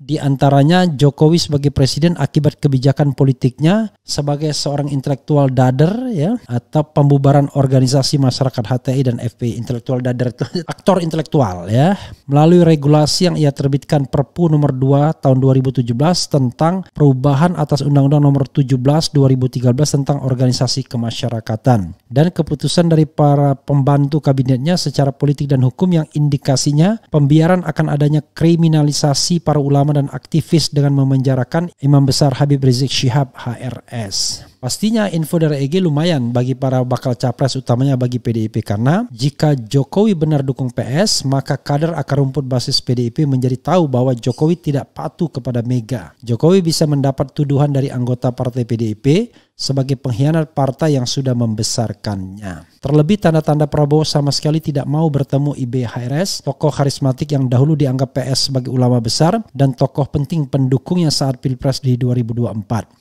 di antaranya Jokowi sebagai presiden akibat kebijakan politiknya sebagai seorang intelektual dader ya atau pembubaran organisasi masyarakat HTI dan FPI intelektual dader itu aktor intelektual ya melalui regulasi yang ia terbitkan Perpu nomor 2 tahun 2017 tentang perubahan atas Undang-Undang nomor 17 2013 tentang organisasi kemasyarakatan dan keputusan dari para pembantu kabinetnya secara politik dan hukum yang indikasinya pembiaran akan adanya kriminalisasi para ulama dan aktivis dengan memenjarakan Imam Besar Habib Rizik Syihab HRS. Pastinya info dari EG lumayan bagi para bakal capres utamanya bagi PDIP karena jika Jokowi benar dukung PS maka kader akar rumput basis PDIP menjadi tahu bahwa Jokowi tidak patuh kepada Mega. Jokowi bisa mendapat tuduhan dari anggota partai PDIP sebagai pengkhianat partai yang sudah membesarkannya. Terlebih tanda-tanda Prabowo sama sekali tidak mau bertemu IBHRS, tokoh karismatik yang dahulu dianggap PS sebagai ulama besar dan tokoh penting pendukungnya saat Pilpres di 2024.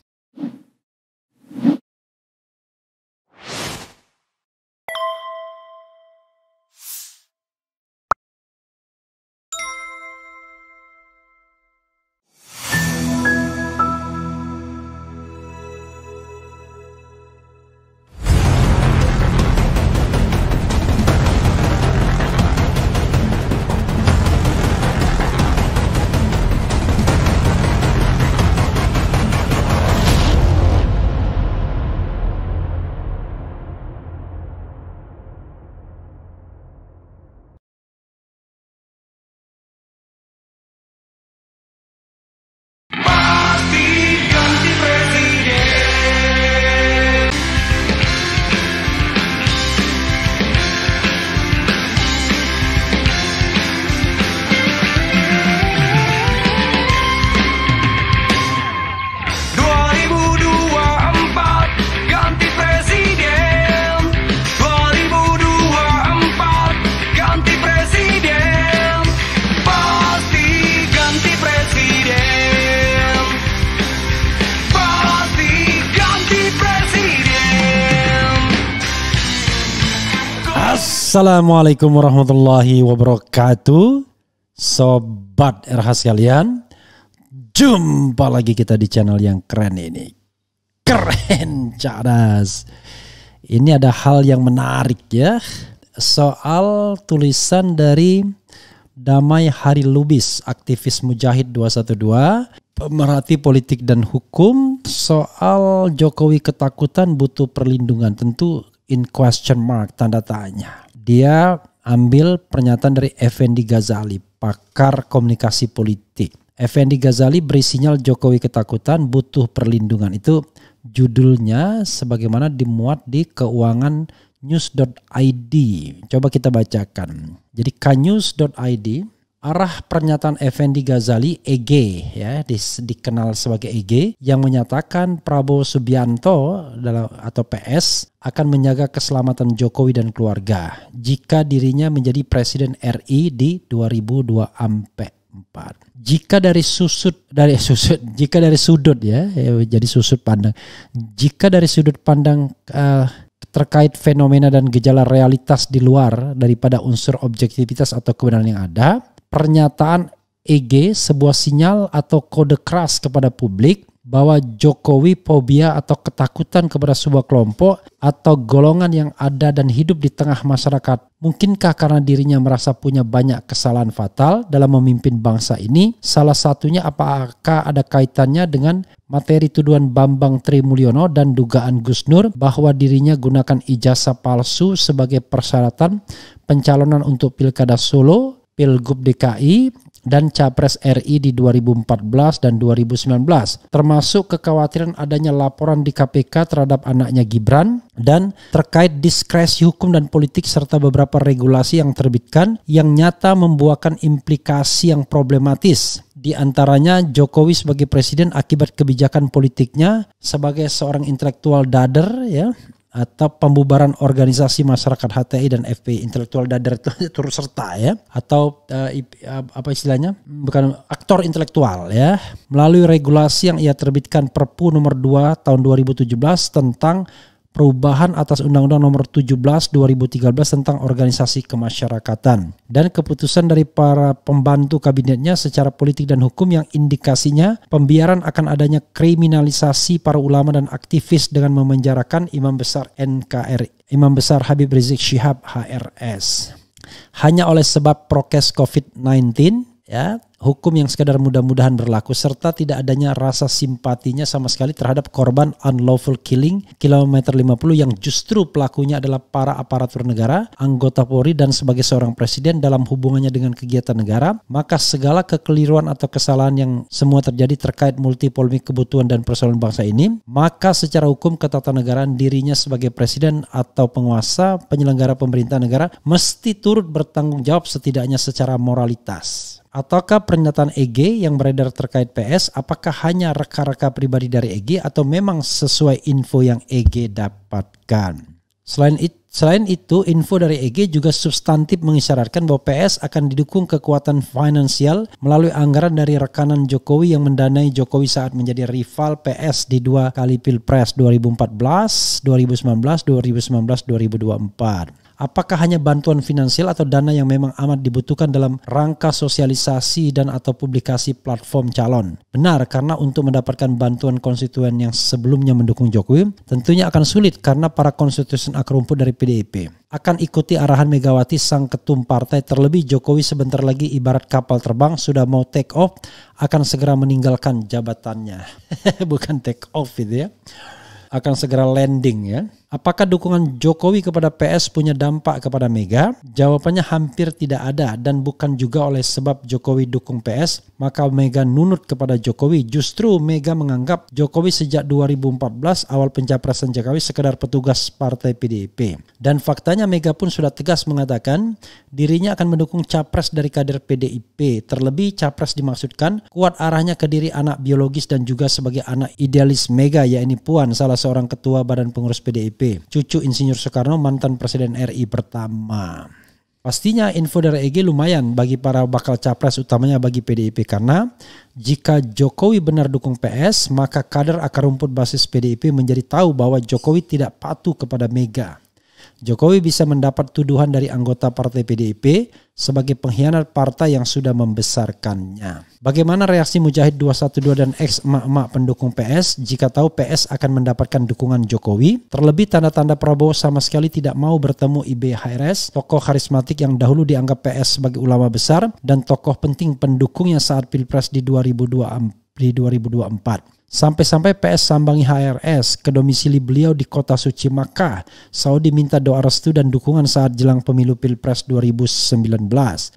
Assalamualaikum warahmatullahi wabarakatuh. Sobat RH sekalian, jumpa lagi kita di channel yang keren ini. Keren cadas. Ini ada hal yang menarik ya. Soal tulisan dari Damai Hari Lubis, aktivis Mujahid 212, pemerhati politik dan hukum, soal Jokowi ketakutan butuh perlindungan. Tentu in question mark, tanda tanya dia ambil pernyataan dari Effendi Ghazali, pakar komunikasi politik. Effendi Ghazali beri sinyal Jokowi ketakutan butuh perlindungan. Itu judulnya sebagaimana dimuat di keuangan news.id. Coba kita bacakan. Jadi knews.id arah pernyataan Effendi Ghazali EG ya di, dikenal sebagai EG yang menyatakan Prabowo Subianto dalam atau PS akan menjaga keselamatan Jokowi dan keluarga jika dirinya menjadi presiden RI di 2024. Jika dari susut dari susut jika dari sudut ya, ya jadi susut pandang. Jika dari sudut pandang uh, terkait fenomena dan gejala realitas di luar daripada unsur objektivitas atau kebenaran yang ada, pernyataan EG sebuah sinyal atau kode keras kepada publik bahwa Jokowi fobia atau ketakutan kepada sebuah kelompok atau golongan yang ada dan hidup di tengah masyarakat. Mungkinkah karena dirinya merasa punya banyak kesalahan fatal dalam memimpin bangsa ini? Salah satunya apakah ada kaitannya dengan materi tuduhan Bambang Trimulyono dan dugaan Gus Nur bahwa dirinya gunakan ijazah palsu sebagai persyaratan pencalonan untuk Pilkada Solo Pilgub DKI dan Capres RI di 2014 dan 2019, termasuk kekhawatiran adanya laporan di KPK terhadap anaknya Gibran dan terkait diskresi hukum dan politik serta beberapa regulasi yang terbitkan yang nyata membuahkan implikasi yang problematis. Di antaranya Jokowi sebagai presiden akibat kebijakan politiknya sebagai seorang intelektual dader ya atau pembubaran organisasi masyarakat HTI dan FPI intelektual dadar itu turut serta ya atau eh, eh, apa istilahnya bukan aktor intelektual ya melalui regulasi yang ia terbitkan Perpu nomor 2 tahun 2017 tentang perubahan atas Undang-Undang Nomor 17 2013 tentang organisasi kemasyarakatan dan keputusan dari para pembantu kabinetnya secara politik dan hukum yang indikasinya pembiaran akan adanya kriminalisasi para ulama dan aktivis dengan memenjarakan Imam Besar NKRI Imam Besar Habib Rizik Syihab HRS hanya oleh sebab prokes COVID-19 ya hukum yang sekadar mudah-mudahan berlaku serta tidak adanya rasa simpatinya sama sekali terhadap korban unlawful killing kilometer 50 yang justru pelakunya adalah para aparatur negara, anggota Polri dan sebagai seorang presiden dalam hubungannya dengan kegiatan negara, maka segala kekeliruan atau kesalahan yang semua terjadi terkait multi kebutuhan dan persoalan bangsa ini, maka secara hukum ketatanegaraan dirinya sebagai presiden atau penguasa penyelenggara pemerintah negara mesti turut bertanggung jawab setidaknya secara moralitas. Ataukah pernyataan EG yang beredar terkait PS apakah hanya reka-reka pribadi dari EG atau memang sesuai info yang EG dapatkan? Selain it, Selain itu, info dari EG juga substantif mengisyaratkan bahwa PS akan didukung kekuatan finansial melalui anggaran dari rekanan Jokowi yang mendanai Jokowi saat menjadi rival PS di dua kali Pilpres 2014, 2019, 2019, 2024. Apakah hanya bantuan finansial atau dana yang memang amat dibutuhkan dalam rangka sosialisasi dan atau publikasi platform calon? Benar, karena untuk mendapatkan bantuan konstituen yang sebelumnya mendukung Jokowi, tentunya akan sulit karena para konstituen akar rumput dari PDIP akan ikuti arahan Megawati sang ketum partai terlebih Jokowi sebentar lagi ibarat kapal terbang sudah mau take off akan segera meninggalkan jabatannya. Bukan take off itu ya. Akan segera landing ya. Apakah dukungan Jokowi kepada PS punya dampak kepada Mega? Jawabannya hampir tidak ada dan bukan juga oleh sebab Jokowi dukung PS, maka Mega nunut kepada Jokowi. Justru Mega menganggap Jokowi sejak 2014 awal pencapresan Jokowi sekedar petugas partai PDIP. Dan faktanya Mega pun sudah tegas mengatakan dirinya akan mendukung capres dari kader PDIP. Terlebih capres dimaksudkan kuat arahnya ke diri anak biologis dan juga sebagai anak idealis Mega yakni Puan salah seorang ketua badan pengurus PDIP PDIP, cucu Insinyur Soekarno mantan Presiden RI pertama. Pastinya info dari EG lumayan bagi para bakal capres utamanya bagi PDIP karena jika Jokowi benar dukung PS maka kader akar rumput basis PDIP menjadi tahu bahwa Jokowi tidak patuh kepada Mega. Jokowi bisa mendapat tuduhan dari anggota partai PDIP sebagai pengkhianat partai yang sudah membesarkannya. Bagaimana reaksi Mujahid 212 dan ex emak-emak pendukung PS jika tahu PS akan mendapatkan dukungan Jokowi? Terlebih tanda-tanda Prabowo sama sekali tidak mau bertemu IBHRS, tokoh karismatik yang dahulu dianggap PS sebagai ulama besar dan tokoh penting pendukungnya saat Pilpres di 2024 di 2024. Sampai-sampai PS sambangi HRS ke domisili beliau di kota suci Makkah. Saudi minta doa restu dan dukungan saat jelang pemilu Pilpres 2019.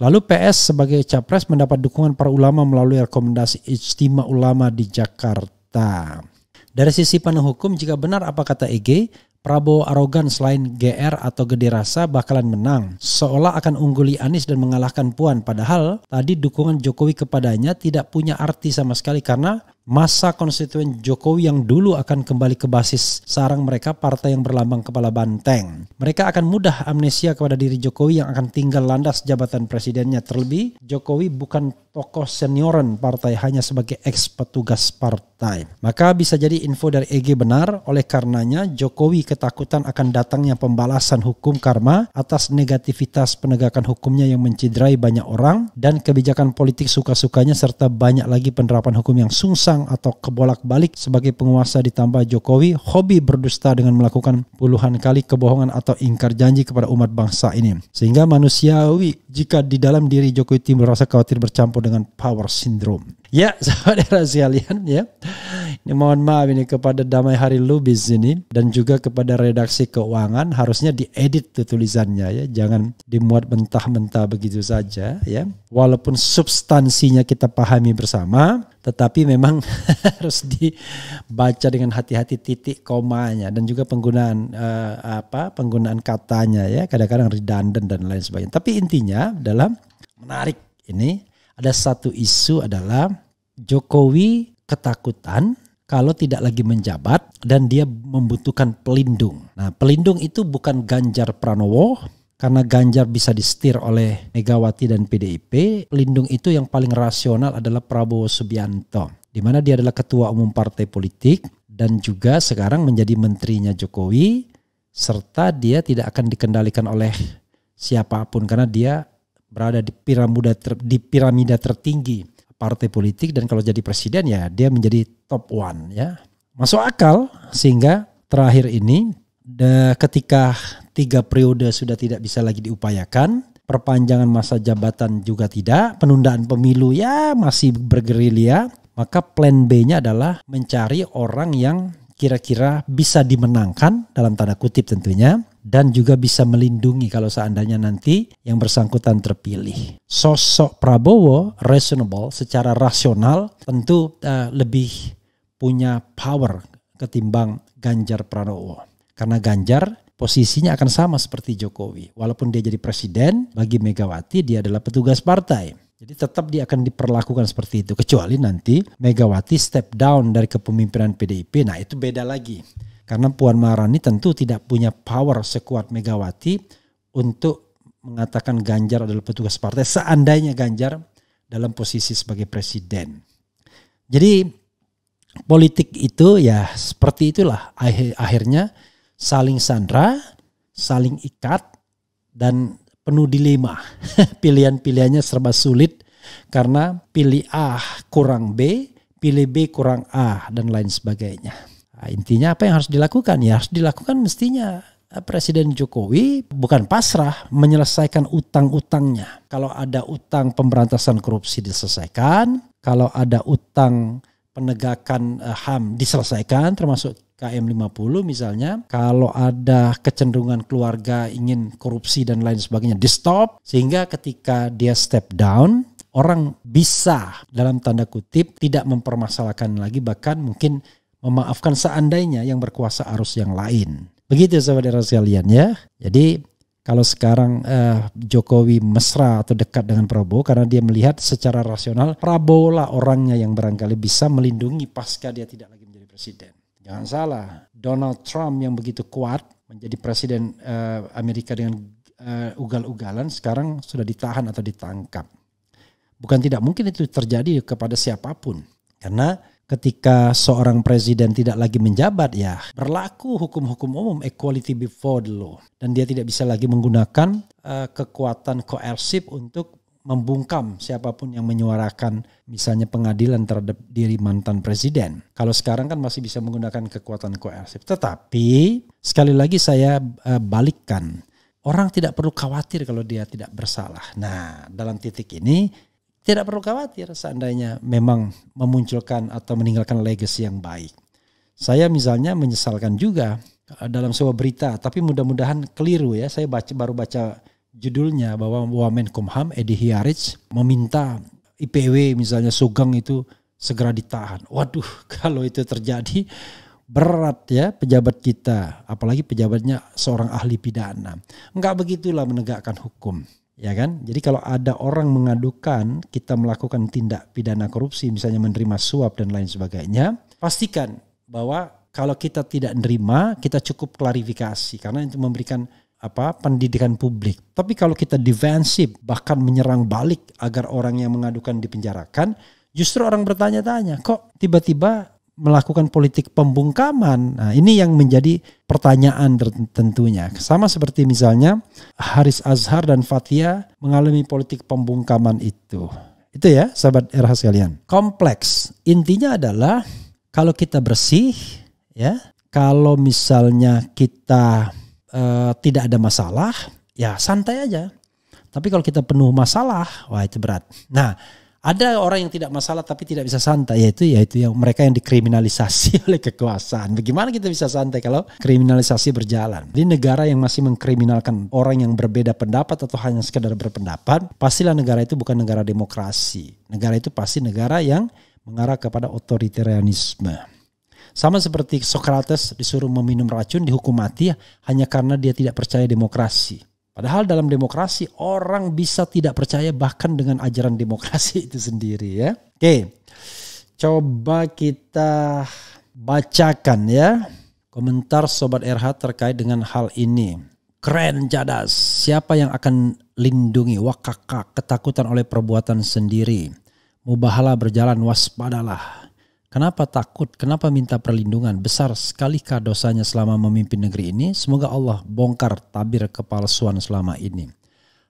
Lalu PS sebagai capres mendapat dukungan para ulama melalui rekomendasi istimewa Ulama di Jakarta. Dari sisi pandang hukum, jika benar apa kata EG, Prabowo arogan selain GR atau gede rasa bakalan menang. Seolah akan ungguli Anies dan mengalahkan Puan. Padahal tadi dukungan Jokowi kepadanya tidak punya arti sama sekali karena masa konstituen Jokowi yang dulu akan kembali ke basis sarang mereka partai yang berlambang kepala banteng. Mereka akan mudah amnesia kepada diri Jokowi yang akan tinggal landas jabatan presidennya. Terlebih, Jokowi bukan tokoh senioran partai hanya sebagai eks petugas partai. Maka bisa jadi info dari EG benar, oleh karenanya Jokowi ketakutan akan datangnya pembalasan hukum karma atas negativitas penegakan hukumnya yang mencidrai banyak orang dan kebijakan politik suka-sukanya serta banyak lagi penerapan hukum yang sungsang atau kebolak-balik sebagai penguasa ditambah Jokowi hobi berdusta dengan melakukan puluhan kali kebohongan atau ingkar janji kepada umat bangsa ini. Sehingga manusiawi jika di dalam diri Jokowi timbul rasa khawatir bercampur dengan power syndrome. Ya, saudara sekalian ya. Ini mohon maaf ini kepada Damai Hari Lubis ini dan juga kepada redaksi keuangan harusnya diedit tuh tulisannya ya. Jangan dimuat mentah-mentah begitu saja ya. Walaupun substansinya kita pahami bersama, tetapi memang harus dibaca dengan hati-hati titik komanya dan juga penggunaan eh, apa penggunaan katanya ya kadang-kadang redundant dan lain sebagainya tapi intinya dalam menarik ini ada satu isu adalah Jokowi ketakutan kalau tidak lagi menjabat dan dia membutuhkan pelindung. Nah, pelindung itu bukan Ganjar Pranowo karena Ganjar bisa disetir oleh Megawati dan PDIP. Pelindung itu yang paling rasional adalah Prabowo Subianto, di mana dia adalah ketua umum partai politik dan juga sekarang menjadi menterinya Jokowi serta dia tidak akan dikendalikan oleh siapapun karena dia berada di piramida ter, di piramida tertinggi partai politik dan kalau jadi presiden ya dia menjadi top one ya masuk akal sehingga terakhir ini de, ketika tiga periode sudah tidak bisa lagi diupayakan perpanjangan masa jabatan juga tidak penundaan pemilu ya masih bergerilya maka plan B-nya adalah mencari orang yang kira-kira bisa dimenangkan dalam tanda kutip tentunya dan juga bisa melindungi kalau seandainya nanti yang bersangkutan terpilih. Sosok Prabowo reasonable secara rasional tentu uh, lebih punya power ketimbang Ganjar Pranowo. Karena Ganjar posisinya akan sama seperti Jokowi. Walaupun dia jadi presiden, bagi Megawati dia adalah petugas partai. Jadi tetap dia akan diperlakukan seperti itu kecuali nanti Megawati step down dari kepemimpinan PDIP. Nah, itu beda lagi. Karena Puan Maharani tentu tidak punya power sekuat Megawati untuk mengatakan Ganjar adalah petugas partai seandainya Ganjar dalam posisi sebagai presiden. Jadi politik itu ya seperti itulah akhirnya saling sandra, saling ikat dan penuh dilema. Pilihan-pilihannya serba sulit karena pilih A kurang B, pilih B kurang A dan lain sebagainya. Nah, intinya apa yang harus dilakukan? Ya harus dilakukan mestinya eh, Presiden Jokowi bukan pasrah menyelesaikan utang-utangnya. Kalau ada utang pemberantasan korupsi diselesaikan, kalau ada utang penegakan eh, HAM diselesaikan termasuk KM 50 misalnya, kalau ada kecenderungan keluarga ingin korupsi dan lain sebagainya di stop sehingga ketika dia step down orang bisa dalam tanda kutip tidak mempermasalahkan lagi bahkan mungkin memaafkan seandainya yang berkuasa arus yang lain. Begitu saudara sekalian ya. Jadi kalau sekarang eh, Jokowi mesra atau dekat dengan Prabowo karena dia melihat secara rasional Prabowo lah orangnya yang barangkali bisa melindungi pasca dia tidak lagi menjadi presiden. Jangan salah, Donald Trump yang begitu kuat menjadi presiden eh, Amerika dengan eh, ugal-ugalan sekarang sudah ditahan atau ditangkap. Bukan tidak mungkin itu terjadi kepada siapapun karena ketika seorang presiden tidak lagi menjabat ya berlaku hukum-hukum umum equality before the law dan dia tidak bisa lagi menggunakan uh, kekuatan koersif untuk membungkam siapapun yang menyuarakan misalnya pengadilan terhadap diri mantan presiden. Kalau sekarang kan masih bisa menggunakan kekuatan koersif. Tetapi sekali lagi saya uh, balikkan orang tidak perlu khawatir kalau dia tidak bersalah. Nah, dalam titik ini tidak perlu khawatir seandainya memang memunculkan atau meninggalkan legacy yang baik. Saya misalnya menyesalkan juga eh, dalam sebuah berita, tapi mudah-mudahan keliru ya. Saya baca baru baca judulnya bahwa Wamen Wamenkumham Edi Hiaric meminta IPW misalnya Sugeng itu segera ditahan. Waduh, kalau itu terjadi berat ya pejabat kita, apalagi pejabatnya seorang ahli pidana. Enggak begitulah menegakkan hukum ya kan? Jadi kalau ada orang mengadukan kita melakukan tindak pidana korupsi, misalnya menerima suap dan lain sebagainya, pastikan bahwa kalau kita tidak nerima, kita cukup klarifikasi karena itu memberikan apa pendidikan publik. Tapi kalau kita defensif bahkan menyerang balik agar orang yang mengadukan dipenjarakan, justru orang bertanya-tanya, kok tiba-tiba melakukan politik pembungkaman. Nah, ini yang menjadi pertanyaan tentunya. Sama seperti misalnya Haris Azhar dan Fathia mengalami politik pembungkaman itu. Itu ya sahabat RH sekalian. Kompleks. Intinya adalah kalau kita bersih ya, kalau misalnya kita uh, tidak ada masalah, ya santai aja. Tapi kalau kita penuh masalah, wah itu berat. Nah, ada orang yang tidak masalah tapi tidak bisa santai yaitu yaitu yang mereka yang dikriminalisasi oleh kekuasaan. Bagaimana kita bisa santai kalau kriminalisasi berjalan? Di negara yang masih mengkriminalkan orang yang berbeda pendapat atau hanya sekedar berpendapat, pastilah negara itu bukan negara demokrasi. Negara itu pasti negara yang mengarah kepada otoritarianisme. Sama seperti Socrates disuruh meminum racun dihukum mati hanya karena dia tidak percaya demokrasi. Padahal dalam demokrasi orang bisa tidak percaya bahkan dengan ajaran demokrasi itu sendiri ya. Oke. Coba kita bacakan ya komentar sobat RH terkait dengan hal ini. Keren jadas. Siapa yang akan lindungi wakaka ketakutan oleh perbuatan sendiri? Mubahala berjalan waspadalah Kenapa takut? Kenapa minta perlindungan? Besar sekalikah dosanya selama memimpin negeri ini? Semoga Allah bongkar tabir kepalsuan selama ini.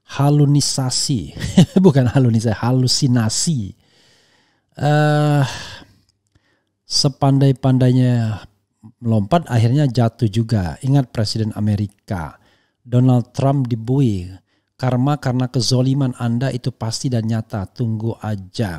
Halunisasi, bukan halunisasi, halusinasi. Uh, Sepandai-pandainya melompat, akhirnya jatuh juga. Ingat Presiden Amerika, Donald Trump dibui. Karma karena kezoliman Anda itu pasti dan nyata. Tunggu aja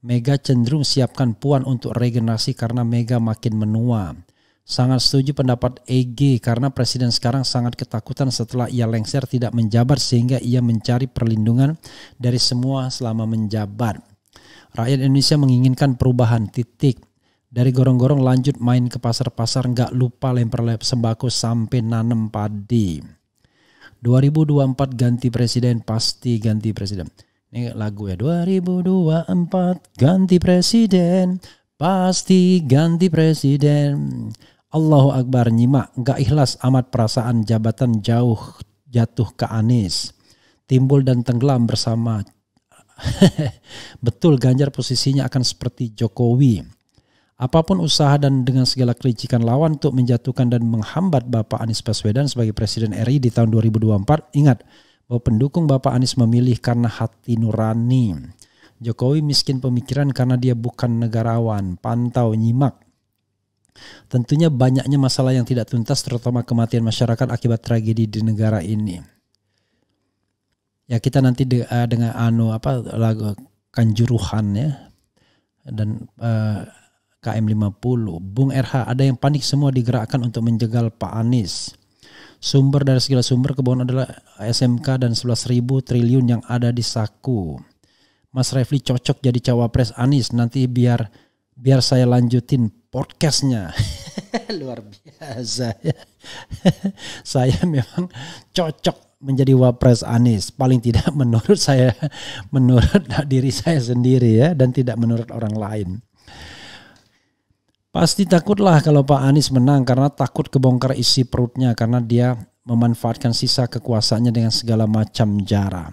Mega cenderung siapkan Puan untuk regenerasi karena Mega makin menua. Sangat setuju pendapat EG karena presiden sekarang sangat ketakutan setelah ia lengser tidak menjabat sehingga ia mencari perlindungan dari semua selama menjabat. Rakyat Indonesia menginginkan perubahan titik. Dari gorong-gorong lanjut main ke pasar-pasar nggak lupa lempar lep sembako sampai nanem padi. 2024 ganti presiden pasti ganti presiden. Ini lagu ya 2024 ganti presiden pasti ganti presiden. Allahu Akbar nyimak nggak ikhlas amat perasaan jabatan jauh jatuh ke Anies. Timbul dan tenggelam bersama. Betul Ganjar posisinya akan seperti Jokowi. Apapun usaha dan dengan segala kelicikan lawan untuk menjatuhkan dan menghambat Bapak Anies Baswedan sebagai Presiden RI di tahun 2024, ingat bahwa pendukung Bapak Anies memilih karena hati nurani. Jokowi miskin pemikiran karena dia bukan negarawan, pantau, nyimak. Tentunya banyaknya masalah yang tidak tuntas terutama kematian masyarakat akibat tragedi di negara ini. Ya kita nanti de, eh, dengan anu apa lagu kanjuruhan ya dan uh, KM 50. Bung RH ada yang panik semua digerakkan untuk menjegal Pak Anies. Sumber dari segala sumber kebun adalah SMK dan 11.000 triliun yang ada di saku. Mas Refli cocok jadi cawapres Anies. Nanti biar biar saya lanjutin podcastnya. Luar biasa. saya memang cocok menjadi wapres Anies. Paling tidak menurut saya, menurut diri saya sendiri ya, dan tidak menurut orang lain. Pasti takutlah kalau Pak Anies menang karena takut kebongkar isi perutnya karena dia memanfaatkan sisa kekuasaannya dengan segala macam cara.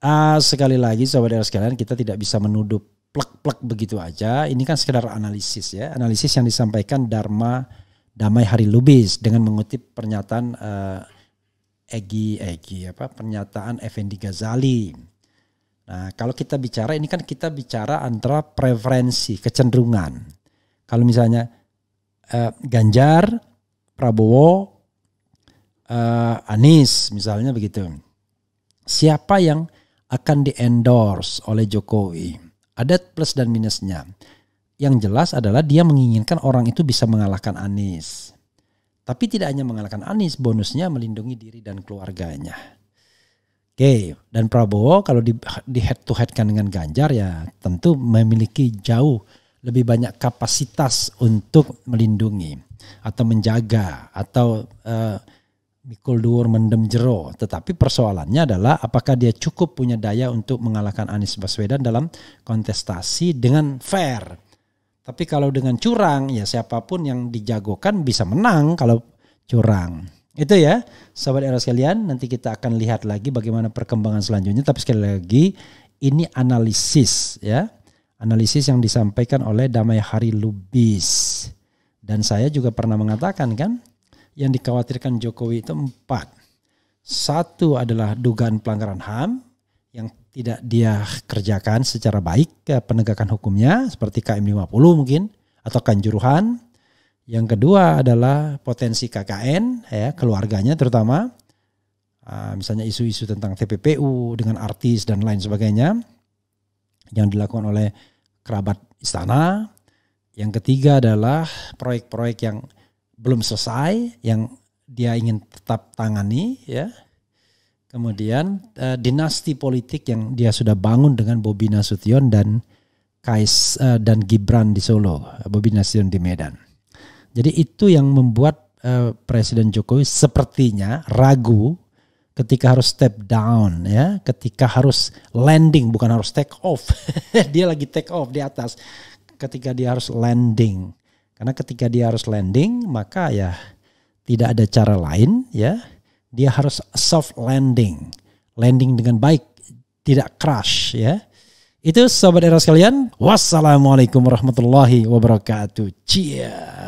Ah, sekali lagi saudara sekalian kita tidak bisa menuduh plek-plek begitu aja. Ini kan sekedar analisis ya. Analisis yang disampaikan Dharma Damai Hari Lubis dengan mengutip pernyataan uh, Egi Egi apa pernyataan Effendi Ghazali. Nah, kalau kita bicara ini kan kita bicara antara preferensi, kecenderungan. Kalau misalnya uh, Ganjar, Prabowo, uh, Anies misalnya begitu. Siapa yang akan di endorse oleh Jokowi? Ada plus dan minusnya. Yang jelas adalah dia menginginkan orang itu bisa mengalahkan Anies. Tapi tidak hanya mengalahkan Anies, bonusnya melindungi diri dan keluarganya. Oke, okay. dan Prabowo kalau di, di head to head kan dengan Ganjar ya tentu memiliki jauh lebih banyak kapasitas untuk melindungi atau menjaga atau uh, mikul duur mendem jero. Tetapi persoalannya adalah apakah dia cukup punya daya untuk mengalahkan Anies Baswedan dalam kontestasi dengan fair. Tapi kalau dengan curang ya siapapun yang dijagokan bisa menang kalau curang. Itu ya, sahabat era sekalian, nanti kita akan lihat lagi bagaimana perkembangan selanjutnya tapi sekali lagi ini analisis ya analisis yang disampaikan oleh Damai Hari Lubis. Dan saya juga pernah mengatakan kan, yang dikhawatirkan Jokowi itu empat. Satu adalah dugaan pelanggaran HAM yang tidak dia kerjakan secara baik ke penegakan hukumnya seperti KM 50 mungkin atau kanjuruhan. Yang kedua adalah potensi KKN ya keluarganya terutama ah, misalnya isu-isu tentang TPPU dengan artis dan lain sebagainya yang dilakukan oleh kerabat istana. Yang ketiga adalah proyek-proyek yang belum selesai yang dia ingin tetap tangani ya. Kemudian uh, dinasti politik yang dia sudah bangun dengan Bobi Nasution dan Kais uh, dan Gibran di Solo, Bobi Nasution di Medan. Jadi itu yang membuat uh, Presiden Jokowi sepertinya ragu ketika harus step down ya, ketika harus landing bukan harus take off. dia lagi take off di atas. Ketika dia harus landing. Karena ketika dia harus landing, maka ya tidak ada cara lain ya. Dia harus soft landing. Landing dengan baik, tidak crash ya. Itu sahabat era sekalian. Wassalamualaikum warahmatullahi wabarakatuh. Cheers.